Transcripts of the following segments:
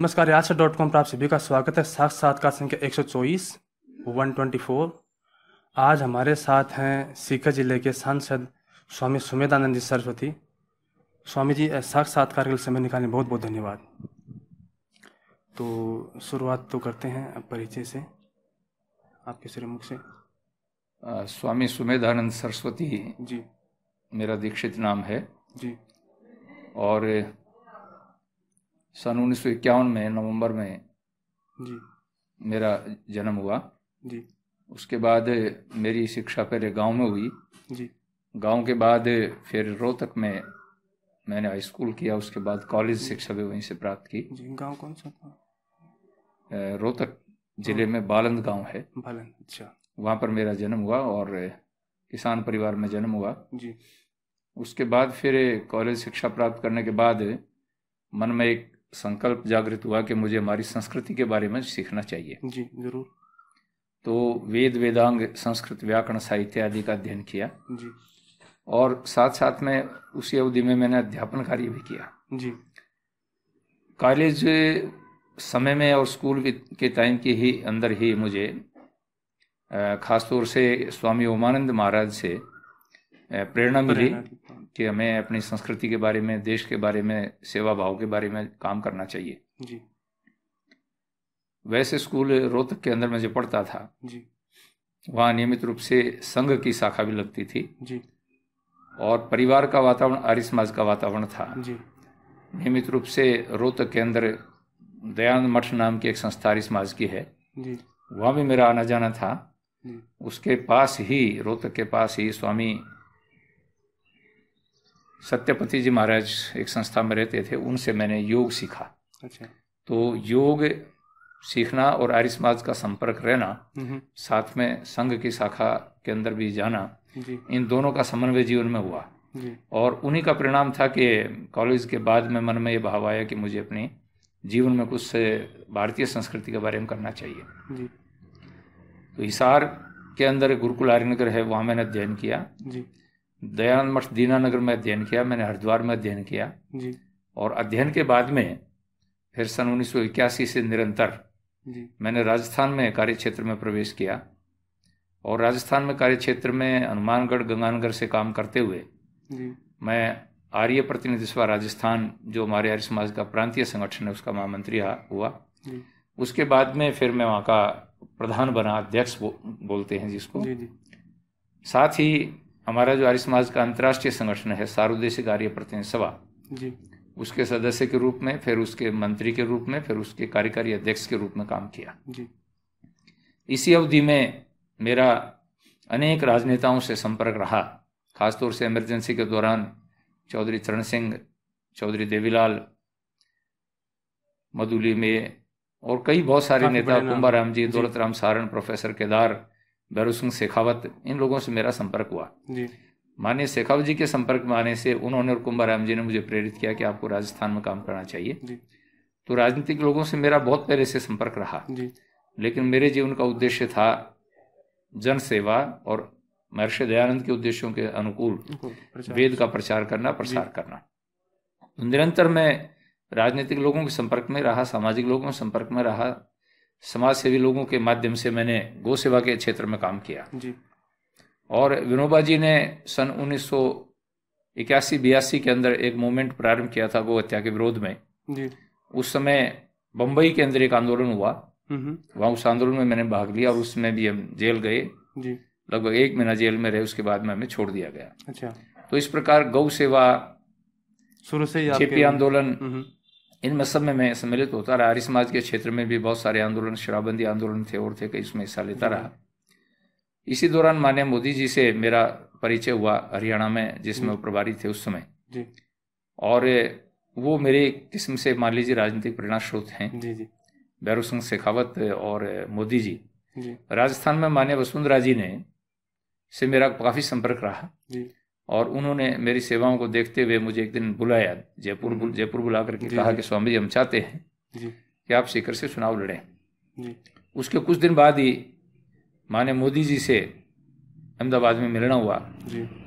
नमस्कार रियासत dot com पर आप सभी का स्वागत है साथ साथ का संख्या एक सौ चौबीस वन ट्वेंटी फोर आज हमारे साथ हैं सीकर जिले के सांसद स्वामी सुमेदानंद जी सरस्वती स्वामी जी साथ साक्षात्कार के समय निकालने बहुत बहुत धन्यवाद तो शुरुआत तो करते हैं परिचय से आपके श्रीमुख से आ, स्वामी सुमेधानंद सरस्वती जी मेरा दीक्षित नाम है जी और सन उन्नीस सौ इक्यावन में नवंबर में जी मेरा जन्म हुआ जी उसके बाद मेरी शिक्षा पहले गांव में हुई जी गांव के बाद फिर रोहतक में मैंने हाई स्कूल किया उसके बाद कॉलेज शिक्षा भी वहीं से प्राप्त की जी गांव कौन सा था रोहतक जिले हाँ। में बालंद गांव है बालंद अच्छा वहां पर मेरा जन्म हुआ और किसान परिवार में जन्म हुआ जी उसके बाद फिर कॉलेज शिक्षा प्राप्त करने के बाद मन में एक संकल्प जागृत हुआ कि मुझे हमारी संस्कृति के बारे में सीखना चाहिए जी जरूर तो वेद वेदांग संस्कृत व्याकरण साहित्य आदि का अध्ययन किया जी और साथ साथ में उसी अवधि में मैंने अध्यापन कार्य भी किया जी कॉलेज समय में और स्कूल के टाइम के ही अंदर ही मुझे खासतौर से स्वामी ओमानंद महाराज से प्रेरणा मिली हाँ। कि हमें अपनी संस्कृति के बारे में देश के बारे में सेवा भाव के बारे में काम करना चाहिए जी वैसे स्कूल रोहतक के अंदर में जो पढ़ता था जी वहां नियमित रूप से संघ की शाखा भी लगती थी जी और परिवार का वातावरण आर्य समाज का वातावरण था जी नियमित रूप से रोहतक के अंदर दयानंद मठ नाम की एक संस्था आर्य समाज की है वहां भी मेरा आना जाना था उसके पास ही रोहतक के पास ही स्वामी सत्यपति जी महाराज एक संस्था में रहते थे उनसे मैंने योग सीखा अच्छा तो योग सीखना और आर्य समाज का संपर्क रहना साथ में संघ की शाखा के अंदर भी जाना इन दोनों का समन्वय जीवन में हुआ और उन्हीं का परिणाम था कि कॉलेज के बाद में मन में ये भाव आया कि मुझे अपने जीवन में कुछ भारतीय संस्कृति के बारे में करना चाहिए जी। तो हिसार के अंदर गुरुकुल आर्यनगर है वहाँ मैंने अध्ययन किया जी। दयानंद मठ दीनानगर में अध्ययन किया मैंने हरिद्वार में अध्ययन किया जी और अध्ययन के बाद में फिर सन उन्नीस से निरंतर जी मैंने राजस्थान में कार्य क्षेत्र में प्रवेश किया और राजस्थान में कार्य क्षेत्र में हनुमानगढ़ गंगानगर से काम करते हुए जी मैं आर्य प्रतिनिधित्व राजस्थान जो हमारे आर्य समाज का प्रांतीय संगठन है उसका महामंत्री हुआ जी। उसके बाद में फिर मैं वहाँ का प्रधान बना अध्यक्ष बो, बोलते हैं जिसको जी जी। साथ ही हमारा जो आर्य समाज का अंतर्राष्ट्रीय संगठन है सार्वदेशिक आर्य प्रतिनिधि सभा जी उसके सदस्य के रूप में फिर उसके मंत्री के रूप में फिर उसके कार्यकारी अध्यक्ष के रूप में काम किया जी इसी अवधि में मेरा अनेक राजनेताओं से संपर्क रहा खासतौर से इमरजेंसी के दौरान चौधरी चरण सिंह चौधरी देवीलाल मधुली में और कई बहुत सारे नेता कुंभाराम जी दौलत राम सारण प्रोफेसर केदार सिंह शेखावत इन लोगों से मेरा संपर्क हुआ माननीय शेखावत जी के संपर्क में आने से उन्होंने और राम जी ने मुझे प्रेरित किया कि आपको राजस्थान में काम करना चाहिए जी तो राजनीतिक लोगों से मेरा बहुत पहले से संपर्क रहा जी लेकिन मेरे जीवन का उद्देश्य था जन सेवा और महर्षि दयानंद के उद्देश्यों के अनुकूल वेद का प्रचार करना प्रसार करना तो निरंतर मैं राजनीतिक लोगों के संपर्क में रहा सामाजिक लोगों के संपर्क में रहा समाज सेवी लोगों के माध्यम से मैंने गौ सेवा के क्षेत्र में काम किया जी और विनोबा जी ने सन उन्नीस इक्यासी बयासी के अंदर एक मूवमेंट प्रारंभ किया था गो हत्या के विरोध में जी उस समय बंबई के अंदर एक आंदोलन हुआ हम्म। वहां उस आंदोलन में मैंने भाग लिया और उसमें भी हम जेल गए जी लगभग एक महीना जेल में रहे उसके बाद में हमें छोड़ दिया गया अच्छा तो इस प्रकार गौ सेवा शुरू से छिपी आंदोलन हम्म। इनमें सब में मैं सम्मिलित होता रहा आर्य समाज के क्षेत्र में भी बहुत सारे आंदोलन शराबबंदी आंदोलन थे और थे कई उसमें हिस्सा लेता रहा इसी दौरान मान्य मोदी जी से मेरा परिचय हुआ हरियाणा में जिसमें वो प्रभारी थे उस समय और वो मेरे किस्म से मान लीजिए राजनीतिक प्रेरणा स्रोत हैं भैरव सिंह शेखावत और मोदी जी, राजस्थान में मान्य वसुंधरा जी ने से मेरा काफ़ी संपर्क रहा जी। और उन्होंने मेरी सेवाओं को देखते हुए मुझे एक दिन बुलाया जयपुर बुल, हम्म। जयपुर बुला करके कहा कि स्वामी जी हम चाहते हैं कि आप सीकर से चुनाव लड़ें उसके कुछ दिन बाद ही माने मोदी जी से अहमदाबाद में मिलना हुआ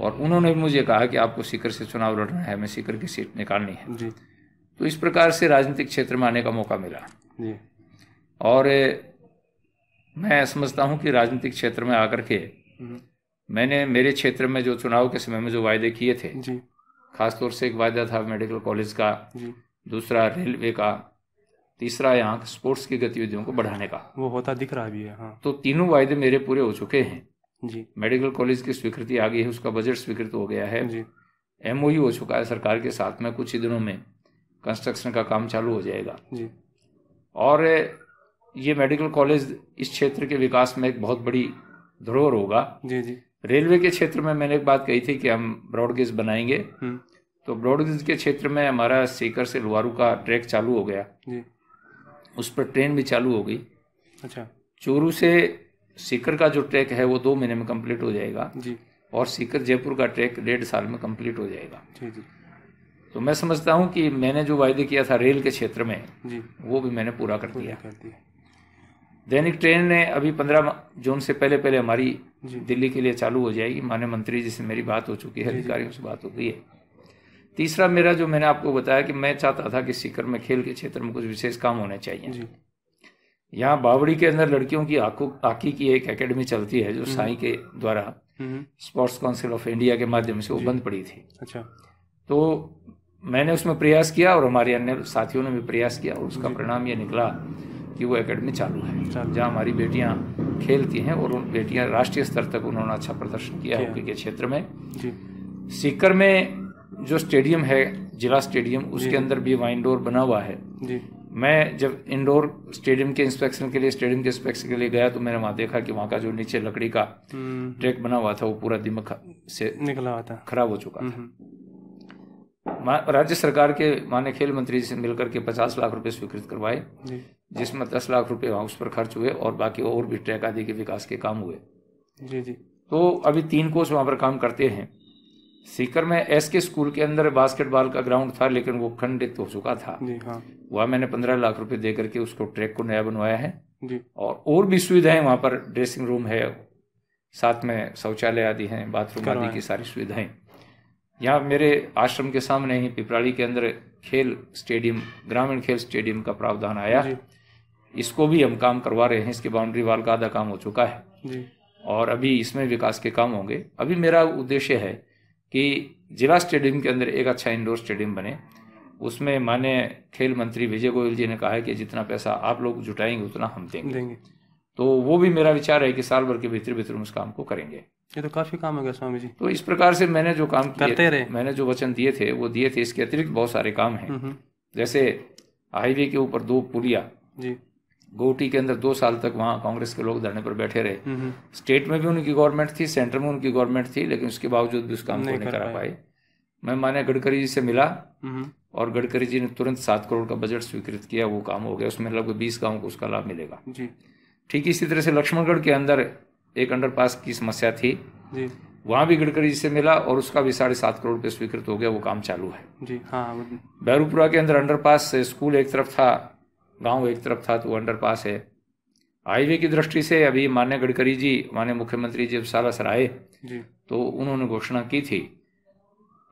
और उन्होंने भी मुझे कहा कि आपको सीकर से चुनाव लड़ना है हमें सीकर की सीट निकालनी है तो इस प्रकार से राजनीतिक क्षेत्र में आने का मौका मिला और मैं समझता हूँ कि राजनीतिक क्षेत्र में आकर के हम्म। मैंने मेरे क्षेत्र में जो चुनाव के समय में जो वायदे किए थे खासतौर से एक वायदा था मेडिकल कॉलेज का दूसरा रेलवे का तीसरा यहाँ स्पोर्ट्स की गतिविधियों को बढ़ाने का वो होता दिख रहा भी है हाँ। तो तीनों वायदे मेरे पूरे हो चुके हैं जी मेडिकल कॉलेज की स्वीकृति आ गई है उसका बजट स्वीकृत हो गया है जी एम हो चुका है सरकार के साथ में कुछ ही दिनों में कंस्ट्रक्शन का काम चालू हो जाएगा जी और ये मेडिकल कॉलेज इस क्षेत्र के विकास में एक बहुत बड़ी धरोहर होगा जी जी रेलवे के क्षेत्र में मैंने एक बात कही थी कि हम ब्रॉडगेज बनाएंगे हम्म। तो ब्रॉडगेज के क्षेत्र में हमारा सीकर से लुवारू का ट्रैक चालू हो गया जी। उस पर ट्रेन भी चालू हो गई अच्छा चूरू से सीकर का जो ट्रैक है वो दो महीने में कंप्लीट हो जाएगा जी। और सीकर जयपुर का ट्रैक डेढ़ साल में कंप्लीट हो जाएगा जी जी। तो मैं समझता हूँ कि मैंने जो वायदे किया था रेल के क्षेत्र में जी। वो भी मैंने पूरा कर दिया दैनिक ट्रेन ने अभी पंद्रह जून से पहले पहले हमारी दिल्ली के लिए चालू हो जाएगी माननीय मंत्री जी से मेरी बात हो चुकी है अधिकारियों से बात हो गई है तीसरा मेरा जो मैंने आपको बताया कि मैं चाहता था कि सीकर में खेल के क्षेत्र में कुछ विशेष काम होने चाहिए यहाँ बावड़ी के अंदर लड़कियों की आकू आकी की एक एकेडमी चलती है जो हम्म। साई के द्वारा स्पोर्ट्स काउंसिल ऑफ इंडिया के माध्यम से वो बंद पड़ी थी अच्छा तो मैंने उसमें प्रयास किया और हमारे अन्य साथियों ने भी प्रयास किया और उसका परिणाम ये निकला कि वो एकेडमी चालू है जहाँ हमारी बेटियाँ खेलती हैं और उन बेटियाँ राष्ट्रीय स्तर तक उन्होंने अच्छा प्रदर्शन किया हॉकी के क्षेत्र में सीकर में जो स्टेडियम है जिला स्टेडियम उसके अंदर भी वाइन डोर बना हुआ है जी। मैं जब इंडोर स्टेडियम के इंस्पेक्शन के लिए स्टेडियम के इंस्पेक्शन के लिए गया तो मैंने वहां देखा कि वहां का जो नीचे लकड़ी का ट्रैक हम्म। बना हुआ था वो पूरा दिमक से निकला हुआ था खराब हो चुका था हम्म। राज्य सरकार के मान्य खेल मंत्री से मिलकर के पचास लाख रुपए स्वीकृत करवाए हाँ। जिसमें दस लाख रुपए उस पर खर्च हुए और बाकी और भी ट्रैक आदि के विकास के काम हुए जी जी तो अभी तीन कोच वहाँ पर काम करते हैं सीकर में एस के स्कूल के अंदर बास्केटबॉल का ग्राउंड था लेकिन वो खंडित हो चुका था हाँ। वहाँ मैंने पंद्रह लाख रुपए दे करके उसको ट्रैक को नया बनवाया है जी। और और भी सुविधाएं वहाँ पर ड्रेसिंग रूम है साथ में शौचालय आदि हैं बाथरूम आदि की सारी सुविधाएं यहाँ मेरे आश्रम के सामने ही पिपराड़ी के अंदर खेल स्टेडियम ग्रामीण खेल स्टेडियम का प्रावधान आया इसको भी हम काम करवा रहे हैं इसके बाउंड्री वाल का आधा काम हो चुका है जी। और अभी इसमें विकास के काम होंगे अभी मेरा उद्देश्य है कि जिला स्टेडियम के अंदर एक अच्छा इंडोर स्टेडियम बने उसमें माने खेल मंत्री विजय गोयल जी ने कहा है कि जितना पैसा आप लोग जुटाएंगे उतना हम देंगे, देंगे। तो वो भी मेरा विचार है कि साल भर के भीतर भीतर उस काम को करेंगे ये तो काफी काम हो गया स्वामी जी तो इस प्रकार से मैंने जो काम करते रहे मैंने जो वचन दिए थे वो दिए थे इसके अतिरिक्त बहुत सारे काम हैं जैसे हाईवे के ऊपर दो पुलिया जी गोटी के अंदर दो साल तक वहाँ कांग्रेस के लोग धरने पर बैठे रहे हम्म, हम्म। स्टेट में भी उनकी गवर्नमेंट थी सेंटर में उनकी गवर्नमेंट थी लेकिन उसके बावजूद भी उस काम नहीं, नहीं करा पाए मैं माने गडकरी जी से मिला हम्म, और गडकरी जी ने तुरंत सात करोड़ का बजट स्वीकृत किया वो काम हो गया उसमें लगभग बीस गाँव को उसका लाभ मिलेगा ठीक इसी तरह से लक्ष्मणगढ़ के अंदर एक अंडर की समस्या थी वहाँ भी गडकरी जी से मिला और उसका भी साढ़े सात करोड़ रुपये स्वीकृत हो गया वो काम चालू है जी हाँ बैरूपुरा के अंदर अंडरपास स्कूल एक तरफ था गांव एक तरफ था तो अंडर पास है हाईवे की दृष्टि से अभी मान्य गडकरी जी मान्य मुख्यमंत्री जी सालासर आए तो उन्होंने घोषणा की थी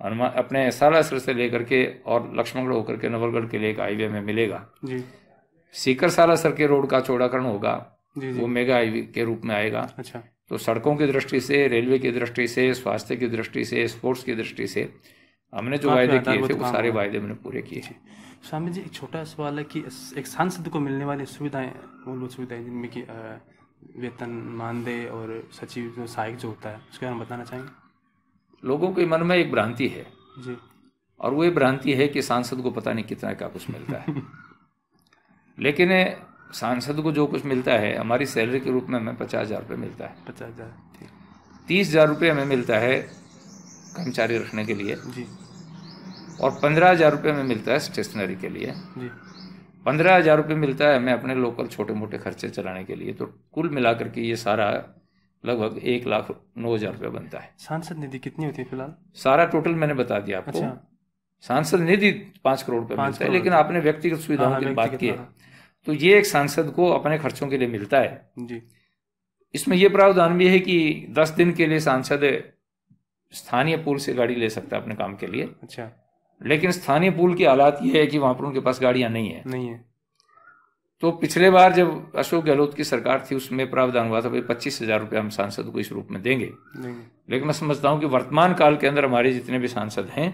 हनुमान अपने सालासर से लेकर के और लक्ष्मणगढ़ होकर के नवलगढ़ के लिए एक हाईवे में मिलेगा सीकर सालासर के रोड का चौड़ाकरण होगा वो मेगा हाईवे के रूप में आएगा अच्छा तो सड़कों की दृष्टि से रेलवे की दृष्टि से स्वास्थ्य की दृष्टि से स्पोर्ट्स की दृष्टि से हमने जो वायदे किए थे वो सारे वायदे मैंने पूरे किए स्वामी जी एक छोटा सवाल है कि एक सांसद को मिलने वाली सुविधाएं मूलभूत सुविधाएं जिनमें कि वेतन मानदेय और सचिव जो सहायक जो होता है उसके बारे में बताना चाहेंगे लोगों के मन में एक भ्रांति है जी और वो भ्रांति है कि सांसद को पता नहीं कितना क्या कुछ मिलता है लेकिन सांसद को जो कुछ मिलता है हमारी सैलरी के रूप में हमें पचास हज़ार रुपये मिलता है पचास हज़ार तीस हज़ार रुपये हमें मिलता है कर्मचारी रखने के लिए जी और पंद्रह हज़ार रुपये में मिलता है स्टेशनरी के लिए पंद्रह हज़ार रुपये मिलता है हमें अपने लोकल छोटे मोटे खर्चे चलाने के लिए तो कुल मिलाकर के ये सारा लगभग एक लाख नौ हज़ार रुपये बनता है सांसद निधि कितनी होती है फिलहाल सारा टोटल मैंने बता दिया आपको अच्छा। सांसद निधि पाँच करोड़ रुपये मिलता है लेकिन आपने व्यक्तिगत सुविधाओं हाँ, की बात की है हाँ। तो ये एक सांसद को अपने खर्चों के लिए मिलता है जी इसमें यह प्रावधान भी है कि दस दिन के लिए सांसद स्थानीय पुल से गाड़ी ले सकता है अपने काम के लिए अच्छा लेकिन स्थानीय पुल की हालात यह है कि वहां पर उनके पास गाड़ियां नहीं है नहीं है तो पिछले बार जब अशोक गहलोत की सरकार थी उसमें प्रावधान हुआ था भाई पच्चीस हजार रुपया हम सांसद को इस रूप में देंगे लेकिन मैं समझता हूँ कि वर्तमान काल के अंदर हमारे जितने भी सांसद हैं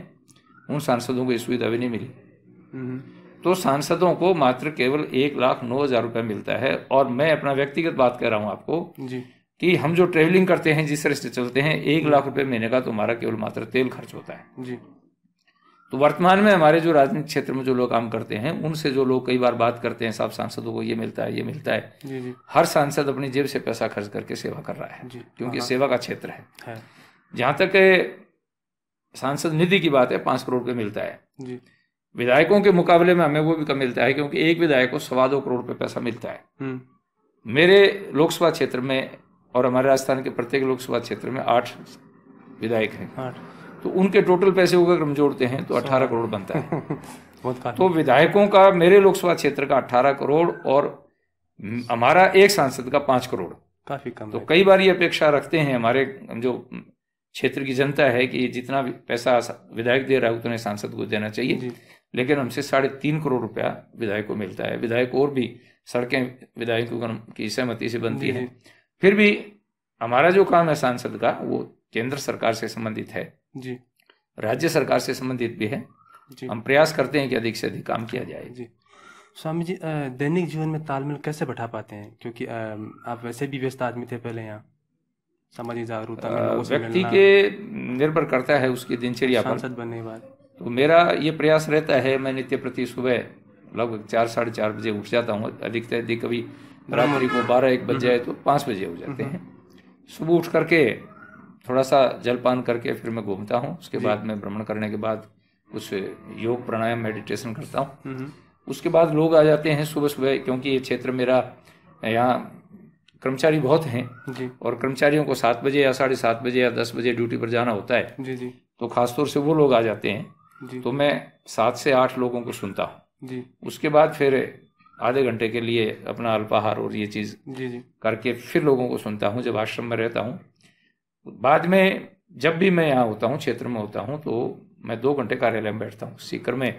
उन सांसदों को ये सुविधा भी नहीं मिली हम्म। तो सांसदों को मात्र केवल एक लाख नौ हजार रुपया मिलता है और मैं अपना व्यक्तिगत बात कह रहा हूँ आपको जी। कि हम जो ट्रेवलिंग करते हैं जिस तरह से चलते हैं एक लाख रुपये महीने का तो हमारा केवल मात्र तेल खर्च होता है जी तो वर्तमान में हमारे जो राजनीतिक क्षेत्र में जो लोग काम करते हैं उनसे जो लोग कई बार बात करते हैं सब सांसदों को ये मिलता है ये मिलता है जी जी। हर सांसद अपनी जेब से पैसा खर्च करके सेवा कर रहा है क्योंकि हाँ, हाँ। सेवा का क्षेत्र है, हाँ। है। जहां तक सांसद निधि की बात है पांच करोड़ रुपये मिलता है विधायकों के मुकाबले में हमें वो भी कम मिलता है क्योंकि एक विधायक को सवा दो करोड़ रुपये पैसा मिलता है हम्म। मेरे लोकसभा क्षेत्र में और हमारे राजस्थान के प्रत्येक लोकसभा क्षेत्र में आठ विधायक हैं तो उनके टोटल पैसे को अगर हम जोड़ते हैं तो अठारह करोड़ बनता है तो विधायकों का मेरे लोकसभा क्षेत्र का अठारह करोड़ और हमारा एक सांसद का पांच करोड़ काफी कम तो कई बार ये अपेक्षा रखते हैं हमारे जो क्षेत्र की जनता है कि जितना पैसा विधायक दे रहा है उतने सांसद को देना चाहिए लेकिन हमसे साढ़े तीन करोड़ रुपया विधायक को मिलता है विधायक और भी सड़कें विधायकों की सहमति से बनती है फिर भी हमारा जो काम है सांसद का वो केंद्र सरकार से संबंधित है जी राज्य सरकार से संबंधित भी है जी हम प्रयास करते हैं कि अधिक से अधिक काम किया जाए जी स्वामी जी दैनिक जीवन में तालमेल कैसे बैठा पाते हैं क्योंकि आप वैसे भी व्यस्त आदमी थे पहले यहाँ सामाजिक जागरूकता व्यक्ति के निर्भर करता है उसकी दिनचर्या सांसद बनने के बाद तो मेरा ये प्रयास रहता है मैं नित्य प्रति सुबह लगभग चार साढ़े चार बजे उठ जाता हूँ अधिकतर अधिक कभी बराबरी को बारह एक बज हम्म। जाए तो पाँच बजे उठ जाते हम्म। हैं सुबह उठ करके थोड़ा सा जलपान करके फिर मैं घूमता हूँ उसके बाद मैं भ्रमण करने के बाद कुछ योग प्राणायाम मेडिटेशन करता हूँ हम्म, हम्म। उसके बाद लोग आ जाते हैं सुबह सुबह क्योंकि ये क्षेत्र मेरा यहाँ कर्मचारी बहुत हैं और कर्मचारियों को सात बजे या साढ़े सात बजे या दस बजे ड्यूटी पर जाना होता है जी जी तो खासतौर से वो लोग आ जाते हैं तो मैं सात से आठ लोगों को सुनता हूँ उसके बाद फिर आधे घंटे के लिए अपना अल्पाहार और ये चीज़ करके फिर लोगों को सुनता हूँ जब आश्रम में रहता हूँ बाद में जब भी मैं यहाँ होता हूँ क्षेत्र में होता हूँ तो मैं दो घंटे कार्यालय में बैठता हूँ सीकर में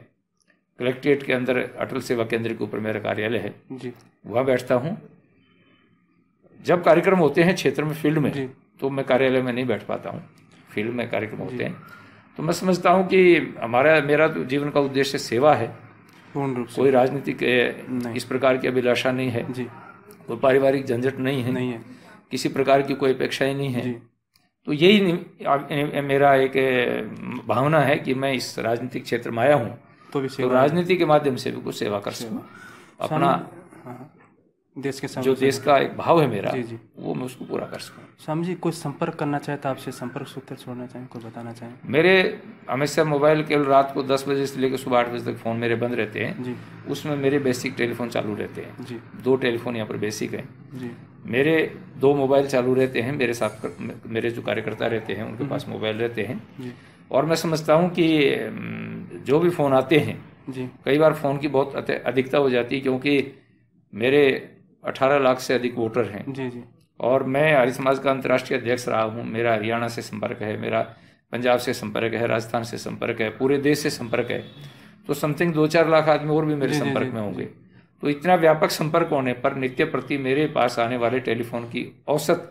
कलेक्ट्रेट के अंदर अटल सेवा केंद्र के ऊपर मेरा कार्यालय है जी वहाँ बैठता हूँ जब कार्यक्रम होते हैं क्षेत्र में फील्ड में तो मैं कार्यालय में नहीं बैठ पाता हूँ फील्ड में कार्यक्रम होते हैं तो मैं समझता हूँ कि हमारा मेरा तो जीवन का उद्देश्य सेवा है कोई राजनीतिक इस प्रकार की अभिलाषा नहीं है कोई पारिवारिक झंझट नहीं है नहीं है किसी प्रकार की कोई अपेक्षाएं नहीं है तो यही मेरा एक भावना है कि मैं इस राजनीतिक क्षेत्र में आया हूँ तो, तो राजनीति के माध्यम से भी कुछ सेवा कर सकूँ अपना हाँ।, हाँ। देश के जो देश का एक भाव है मेरा जी जी वो मैं उसको पूरा कर सकूँ स्वामी जी कोई संपर्क करना चाहे तो आपसे संपर्क सूत्र छोड़ना चाहें कोई बताना चाहें मेरे हमेशा मोबाइल केवल रात को दस बजे से लेकर सुबह आठ बजे तक फ़ोन मेरे बंद रहते हैं जी उसमें मेरे बेसिक टेलीफोन चालू रहते हैं जी दो टेलीफोन यहाँ पर बेसिक हैं जी मेरे दो मोबाइल चालू रहते हैं मेरे साथ मेरे जो कार्यकर्ता रहते हैं उनके हम्म। पास मोबाइल रहते हैं और मैं समझता हूँ कि जो भी फ़ोन आते हैं जी कई बार फ़ोन की बहुत अधिकता हो जाती है क्योंकि मेरे अठारह लाख से अधिक वोटर हैं जी जी और मैं आर्य समाज का अंतर्राष्ट्रीय अध्यक्ष रहा हूँ मेरा हरियाणा से संपर्क है मेरा पंजाब से संपर्क है राजस्थान से संपर्क है पूरे देश से संपर्क है तो समथिंग दो चार लाख आदमी और भी मेरे संपर्क में होंगे तो इतना व्यापक संपर्क होने पर नित्य प्रति मेरे पास आने वाले टेलीफोन की औसत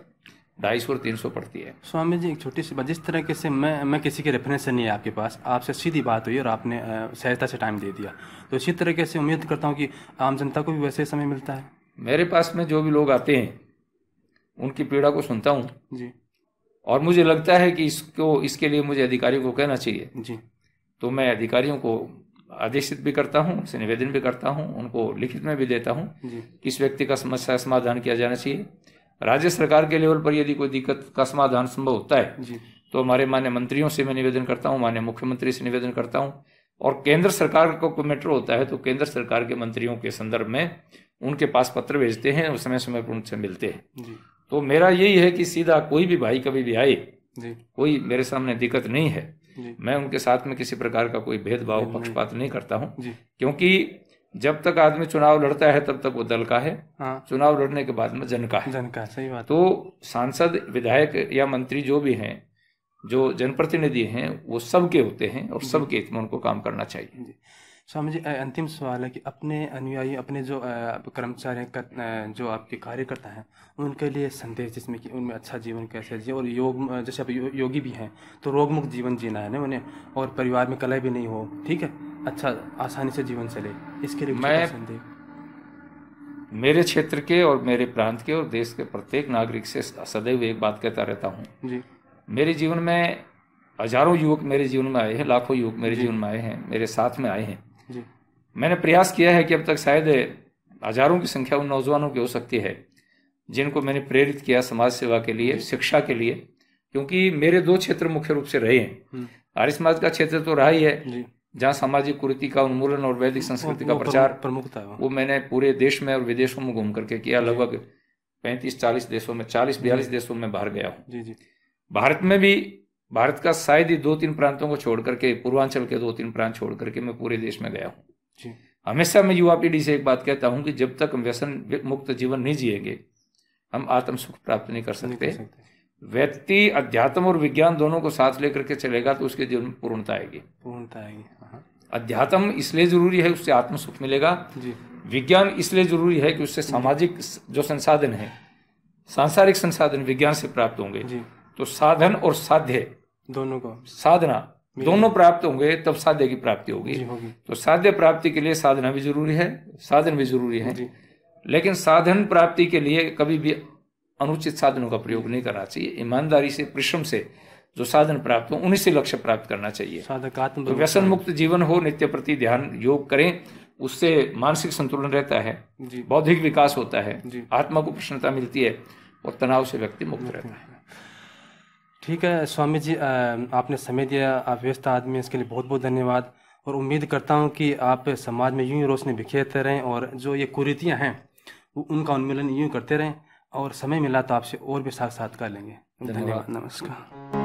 ढाई सौ और तीन सौ पड़ती है स्वामी जी एक छोटी सी बात जिस तरीके से मैं मैं किसी के रेफरेंस से नहीं है आपके पास आपसे सीधी बात हुई और आपने सहजता से टाइम दे दिया तो इसी तरीके से उम्मीद करता हूँ कि आम जनता को भी वैसे समय मिलता है मेरे पास में जो भी लोग आते हैं उनकी पीड़ा को सुनता हूँ जी और मुझे लगता है कि इसको इसके लिए मुझे अधिकारियों को कहना चाहिए जी तो मैं अधिकारियों को आदेशित भी करता हूँ उनसे निवेदन भी करता हूँ उनको लिखित में भी देता हूँ कि इस व्यक्ति का समस्या समाधान किया जाना चाहिए राज्य सरकार के लेवल पर यदि कोई दिक्कत का समाधान संभव होता है तो हमारे मान्य मंत्रियों से मैं निवेदन करता हूँ मान्य मुख्यमंत्री से निवेदन करता हूँ और केंद्र सरकार का कोई मैटर होता है तो केंद्र सरकार के मंत्रियों के संदर्भ में उनके पास पत्र भेजते हैं और समय समय पर उनसे मिलते हैं तो मेरा यही है कि सीधा कोई भी भाई कभी भी आए कोई मेरे सामने दिक्कत नहीं है मैं उनके साथ में किसी प्रकार का कोई भेदभाव पक्षपात नहीं करता हूँ क्योंकि जब तक आदमी चुनाव लड़ता है तब तक वो दल का है हाँ। चुनाव लड़ने के बाद में जन का है जन का सही बात तो सांसद विधायक या मंत्री जो भी हैं जो जनप्रतिनिधि हैं वो सबके होते हैं और सबके हित में उनको काम करना चाहिए स्वामी जी अंतिम सवाल है कि अपने अनुयायी अपने जो कर्मचारी कर, जो आपके कार्यकर्ता हैं उनके लिए संदेश जिसमें कि उनमें अच्छा जीवन कैसे जिए और योग जैसे आप यो, योगी भी हैं तो रोगमुक्त जीवन जीना है ना उन्हें और परिवार में कलह भी नहीं हो ठीक है अच्छा आसानी से जीवन चले इसके लिए मैं संदेश मेरे क्षेत्र के और मेरे प्रांत के और देश के प्रत्येक नागरिक से सदैव एक बात कहता रहता हूँ जी मेरे जीवन में हजारों युवक मेरे जीवन में आए हैं लाखों युवक मेरे जीवन में आए हैं मेरे साथ में आए हैं मैंने प्रयास किया है कि अब तक शायद हजारों की संख्या उन नौजवानों की हो सकती है जिनको मैंने प्रेरित किया समाज सेवा के लिए शिक्षा के लिए क्योंकि मेरे दो क्षेत्र मुख्य रूप से रहे हैं आर्य हम्म। समाज का क्षेत्र तो रहा ही है जहाँ सामाजिक कुरीति का उन्मूलन और वैदिक संस्कृति का प्रचार प्रमुखता वो मैंने पूरे देश में और विदेशों में घूम करके किया लगभग पैंतीस चालीस देशों में चालीस बयालीस देशों में बाहर गया हूँ भारत में भी भारत का शायद ही दो तीन प्रांतों को छोड़ करके पूर्वांचल के दो तीन प्रांत छोड़ करके मैं पूरे देश में गया हूँ हमेशा मैं युवा पीढ़ी से एक बात कहता हूँ कि जब तक हम व्यसन मुक्त जीवन नहीं जिएंगे हम आत्म सुख प्राप्त नहीं कर सकते व्यक्ति अध्यात्म और विज्ञान दोनों को साथ लेकर के चलेगा तो उसके जीवन में पूर्णता आएगी पूर्णता आएगी हाँ। अध्यात्म इसलिए जरूरी है उससे आत्म सुख मिलेगा विज्ञान इसलिए जरूरी है कि उससे सामाजिक जो संसाधन है सांसारिक संसाधन विज्ञान से प्राप्त होंगे तो साधन और साध्य दोनों को साधना दोनों प्राप्त होंगे तब साध्य की प्राप्ति होगी तो साध्य प्राप्ति के लिए साधना भी जरूरी है साधन भी जरूरी है लेकिन साधन प्राप्ति के लिए कभी भी अनुचित साधनों का प्रयोग नहीं करना चाहिए ईमानदारी से परिश्रम से जो साधन प्राप्त हो उन्हीं से लक्ष्य प्राप्त करना चाहिए तो व्यसन मुक्त जीवन हो नित्य प्रति ध्यान योग करें उससे मानसिक संतुलन रहता है बौद्धिक विकास होता है आत्मा को प्रसन्नता मिलती है और तनाव से व्यक्ति मुक्त रहता है ठीक है स्वामी जी आपने समय दिया आप व्यस्त आदमी इसके लिए बहुत बहुत धन्यवाद और उम्मीद करता हूँ कि आप समाज में यूं ही रोशनी बिखेरते रहें और जो ये कुरीतियाँ हैं उनका उन्मूलन यूं करते रहें और समय मिला तो आपसे और भी साथ साथ कर लेंगे धन्यवाद नमस्कार